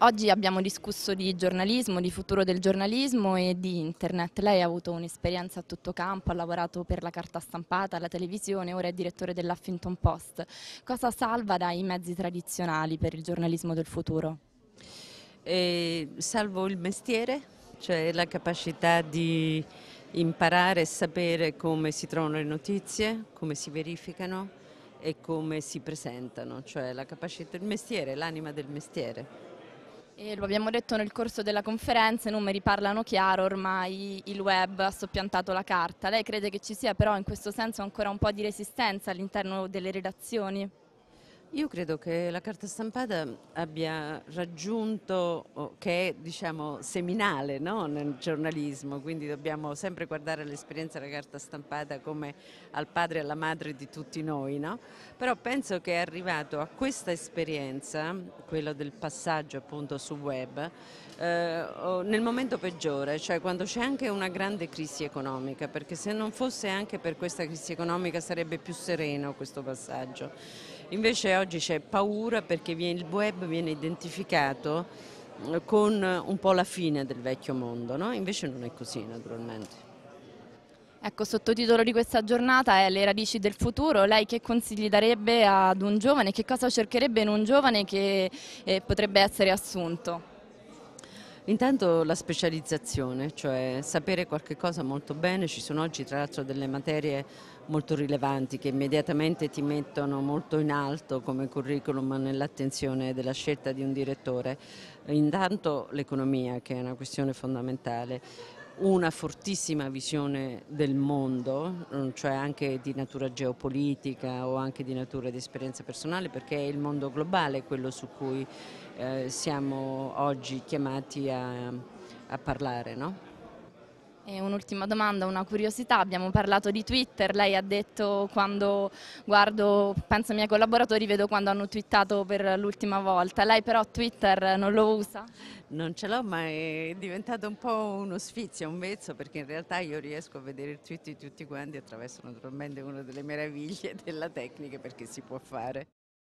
Oggi abbiamo discusso di giornalismo, di futuro del giornalismo e di internet. Lei ha avuto un'esperienza a tutto campo, ha lavorato per la carta stampata, la televisione, ora è direttore dell'Huffington Post. Cosa salva dai mezzi tradizionali per il giornalismo del futuro? Eh, salvo il mestiere, cioè la capacità di imparare e sapere come si trovano le notizie, come si verificano e come si presentano, cioè la capacità del mestiere, l'anima del mestiere. E lo abbiamo detto nel corso della conferenza, i numeri parlano chiaro, ormai il web ha soppiantato la carta. Lei crede che ci sia però in questo senso ancora un po' di resistenza all'interno delle redazioni? Io credo che la carta stampata abbia raggiunto, che è diciamo, seminale no? nel giornalismo, quindi dobbiamo sempre guardare l'esperienza della carta stampata come al padre e alla madre di tutti noi, no? però penso che è arrivato a questa esperienza, quello del passaggio appunto su web, eh, nel momento peggiore, cioè quando c'è anche una grande crisi economica, perché se non fosse anche per questa crisi economica sarebbe più sereno questo passaggio. Invece oggi c'è paura perché il web viene identificato mm, con eh, un po' la fine del vecchio mondo, no? invece non è così naturalmente. Ecco, sottotitolo di questa giornata è Le radici del futuro. Lei che consigli darebbe ad un giovane? Che cosa cercherebbe in un giovane che eh, potrebbe essere assunto? Intanto la specializzazione, cioè sapere qualche cosa molto bene, ci sono oggi tra l'altro delle materie molto rilevanti che immediatamente ti mettono molto in alto come curriculum nell'attenzione della scelta di un direttore. Intanto l'economia che è una questione fondamentale, una fortissima visione del mondo, mm, cioè anche di natura geopolitica o anche di natura di esperienza personale, perché è il mondo globale quello su cui eh, siamo oggi chiamati a, a parlare. No? un'ultima domanda, una curiosità, abbiamo parlato di Twitter, lei ha detto quando guardo, penso ai miei collaboratori, vedo quando hanno twittato per l'ultima volta, lei però Twitter non lo usa? Non ce l'ho ma è diventato un po' uno sfizio, un vezzo perché in realtà io riesco a vedere il tweet di tutti quanti attraverso naturalmente una delle meraviglie della tecnica perché si può fare.